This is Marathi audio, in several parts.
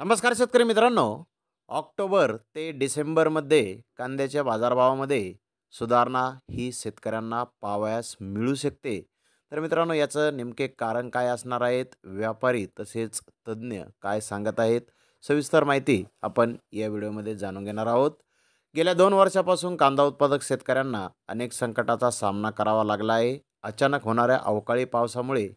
नमस्कार शेतकरी मित्रांनो ऑक्टोबर ते डिसेंबरमध्ये कांद्याच्या बाजारभावामध्ये सुधारणा ही शेतकऱ्यांना पावयास मिळू शकते तर मित्रांनो याचं नेमके कारण काय असणार आहेत व्यापारी तसेच तज्ज्ञ काय सांगत आहेत सविस्तर माहिती आपण या व्हिडिओमध्ये जाणून घेणार आहोत गेल्या दोन वर्षापासून कांदा उत्पादक शेतकऱ्यांना अनेक संकटाचा सामना करावा लागला आहे अचानक होणाऱ्या अवकाळी पावसामुळे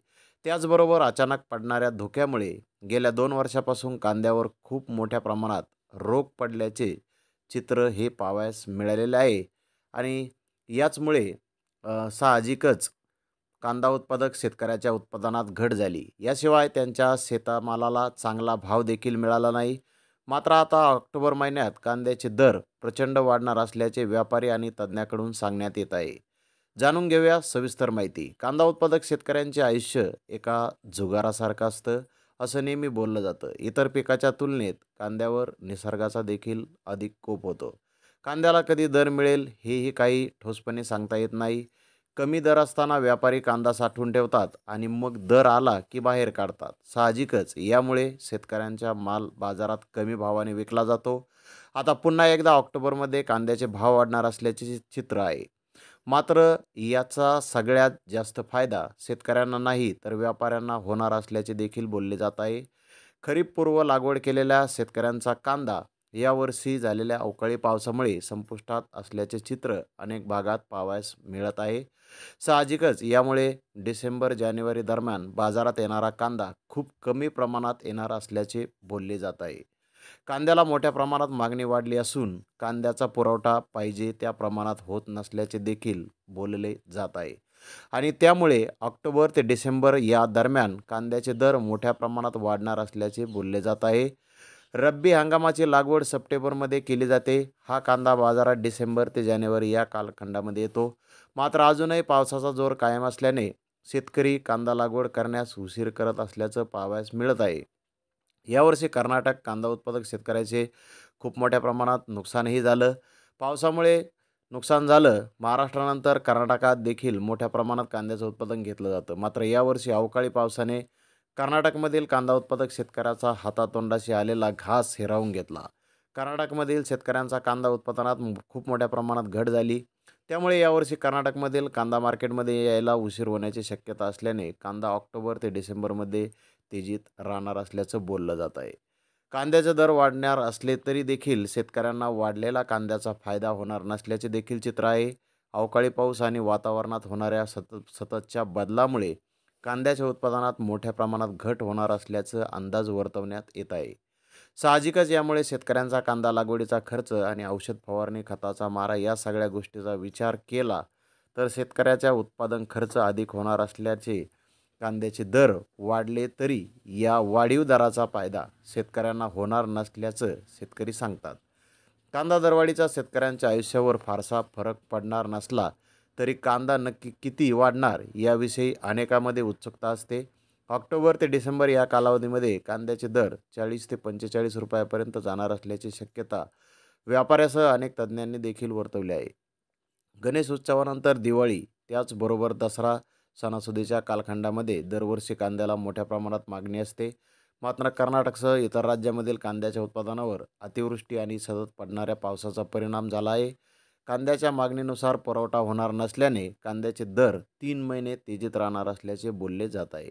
त्याचबरोबर अचानक पडणाऱ्या धोक्यामुळे गेल्या दोन वर्षापासून कांद्यावर खूप मोठ्या प्रमाणात रोग पडल्याचे चित्र हे पावयास मिळालेले आहे आणि याचमुळे साहजिकच कांदा उत्पादक शेतकऱ्याच्या उत्पादनात घट झाली याशिवाय त्यांच्या शेतामालाला चांगला भाव देखील मिळाला नाही मात्र आता ऑक्टोबर महिन्यात कांद्याचे दर प्रचंड वाढणार असल्याचे व्यापारी आणि तज्ज्ञाकडून सांगण्यात येत आहे जाणून घेऊया सविस्तर माहिती कांदा उत्पादक शेतकऱ्यांचे आयुष्य एका जुगारासारखं असतं असं नेहमी बोललं जातं इतर पिकाच्या तुलनेत कांद्यावर निसर्गाचा देखील अधिक कोप होतो कांद्याला कधी दर मिळेल हेही काही ठोसपणे सांगता येत नाही कमी दर असताना व्यापारी कांदा साठवून ठेवतात आणि मग दर आला की बाहेर काढतात साहजिकच यामुळे शेतकऱ्यांचा माल बाजारात कमी भावाने विकला जातो आता पुन्हा एकदा ऑक्टोबरमध्ये कांद्याचे भाव वाढणार असल्याचे चित्र आहे मात्र याचा सगळ्यात जास्त फायदा शेतकऱ्यांना नाही तर व्यापाऱ्यांना होणार असल्याचे देखील बोलले जात आहे पूर्व लागवड केलेल्या शेतकऱ्यांचा कांदा यावर्षी झालेल्या अवकाळी पावसामुळे संपुष्टात असल्याचे चित्र अनेक भागात पाहावयास मिळत आहे साहजिकच यामुळे डिसेंबर जानेवारी दरम्यान बाजारात येणारा कांदा खूप कमी प्रमाणात येणार असल्याचे बोलले जात आहे कांद्याला मोठ्या प्रमाणात मागणी वाढली असून कांद्याचा पुरवठा पाहिजे त्या प्रमाणात होत नसल्याचे देखील बोलले जात आहे आणि त्यामुळे ऑक्टोबर ते डिसेंबर या दरम्यान कांद्याचे दर मोठ्या प्रमाणात वाढणार असल्याचे बोलले जात आहे रब्बी हंगामाची लागवड सप्टेंबरमध्ये केली जाते हा कांदा बाजारात डिसेंबर ते जानेवारी या कालखंडामध्ये येतो मात्र अजूनही पावसाचा जोर कायम असल्याने शेतकरी कांदा लागवड करण्यास उशीर करत असल्याचं पाहावयास मिळत आहे यावर्षी कर्नाटक कांदा उत्पादक शेतकऱ्याचे खूप मोठ्या प्रमाणात नुकसानही झालं पावसामुळे नुकसान झालं महाराष्ट्रानंतर कर्नाटकात देखील मोठ्या प्रमाणात कांद्याचं उत्पादन घेतलं जातं मात्र यावर्षी अवकाळी पावसाने कर्नाटकमधील कांदा उत्पादक शेतकऱ्याचा हातातोंडाशी आलेला घास हिरावून घेतला कर्नाटकमधील शेतकऱ्यांचा कांदा उत्पादनात खूप मोठ्या प्रमाणात घट झाली त्यामुळे यावर्षी कर्नाटकमधील कांदा मार्केटमध्ये यायला उशीर होण्याची शक्यता असल्याने कांदा ऑक्टोबर ते डिसेंबरमध्ये तेजीत राहणार असल्याचं बोललं जात आहे कांद्याचे दर वाढणार असले तरी देखील शेतकऱ्यांना वाढलेला कांद्याचा फायदा होणार नसल्याचे देखील चित्र आहे अवकाळी पाऊस आणि वातावरणात होणाऱ्या सतत सततच्या बदलामुळे कांद्याच्या उत्पादनात मोठ्या प्रमाणात घट होणार असल्याचं अंदाज वर्तवण्यात येत आहे साहजिकच यामुळे शेतकऱ्यांचा कांदा लागवडीचा खर्च आणि औषध फवारणी खताचा मारा या सगळ्या गोष्टीचा विचार केला तर शेतकऱ्याच्या उत्पादन खर्च अधिक होणार असल्याचे कांद्याचे दर वाढले तरी या वाढीव दराचा फायदा शेतकऱ्यांना होणार नसल्याचं शेतकरी सांगतात कांदा दरवाढीचा शेतकऱ्यांच्या आयुष्यावर फारसा फरक पडणार नसला तरी कांदा नक्की किती वाढणार याविषयी अनेकामध्ये उत्सुकता असते ऑक्टोबर ते डिसेंबर या कालावधीमध्ये कांद्याचे दर चाळीस ते पंचेचाळीस रुपयापर्यंत जाणार असल्याची शक्यता व्यापाऱ्यासह अनेक तज्ज्ञांनी देखील वर्तवली आहे गणेश उत्सवानंतर दिवाळी त्याचबरोबर दसरा सणासुदीच्या कालखंडामध्ये दरवर्षी कांद्याला मोठ्या प्रमाणात मागणी असते मात्र कर्नाटकसह इतर राज्यामधील कांद्याच्या उत्पादनावर अतिवृष्टी आणि सतत पडणाऱ्या पावसाचा परिणाम झाला आहे कांद्याच्या मागणीनुसार पुरवठा होणार नसल्याने कांद्याचे दर तीन महिने तेजीत राहणार असल्याचे बोलले जात आहे